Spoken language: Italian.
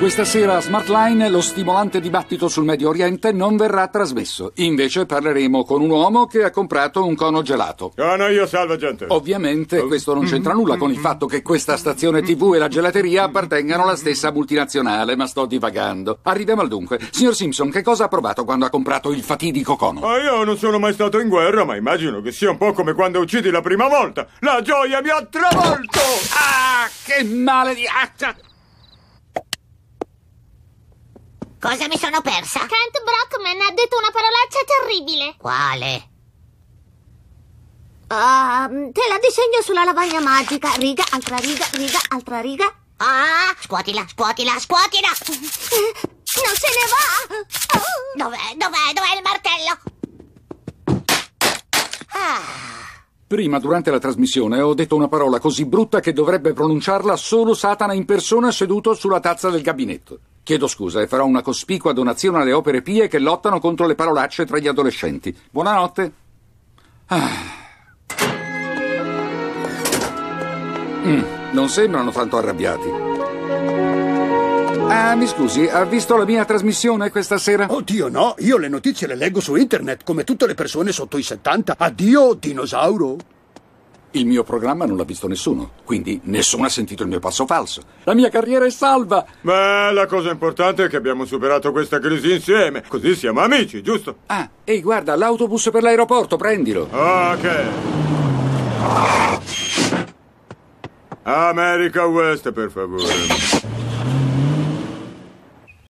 Questa sera a Smartline lo stimolante dibattito sul Medio Oriente non verrà trasmesso. Invece parleremo con un uomo che ha comprato un cono gelato. no, io salvo gente. Ovviamente oh. questo non c'entra nulla con il mm. fatto che questa stazione TV e la gelateria appartengano alla stessa multinazionale, ma sto divagando. Arriviamo al dunque. Signor Simpson, che cosa ha provato quando ha comprato il fatidico cono? Ah, io non sono mai stato in guerra, ma immagino che sia un po' come quando uccidi la prima volta. La gioia mi ha travolto! Ah, che male di... Ah, Cosa mi sono persa? Kent Brockman ha detto una parolaccia terribile. Quale? Uh, te la disegno sulla lavagna magica. Riga, altra riga, riga, altra riga. Ah, scuotila, scuotila, scuotila! Eh, non se ne va! Dov'è, dov'è, dov'è il martello? Ah. Prima, durante la trasmissione, ho detto una parola così brutta che dovrebbe pronunciarla solo Satana in persona seduto sulla tazza del gabinetto. Chiedo scusa e farò una cospicua donazione alle opere pie che lottano contro le parolacce tra gli adolescenti. Buonanotte. Ah. Mm, non sembrano tanto arrabbiati. Ah, mi scusi, ha visto la mia trasmissione questa sera? Oddio, no, io le notizie le leggo su internet come tutte le persone sotto i 70. Addio, dinosauro. Il mio programma non l'ha visto nessuno, quindi nessuno ha sentito il mio passo falso. La mia carriera è salva! Beh, la cosa importante è che abbiamo superato questa crisi insieme, così siamo amici, giusto? Ah, ehi, guarda, l'autobus per l'aeroporto, prendilo! Ok. America West, per favore.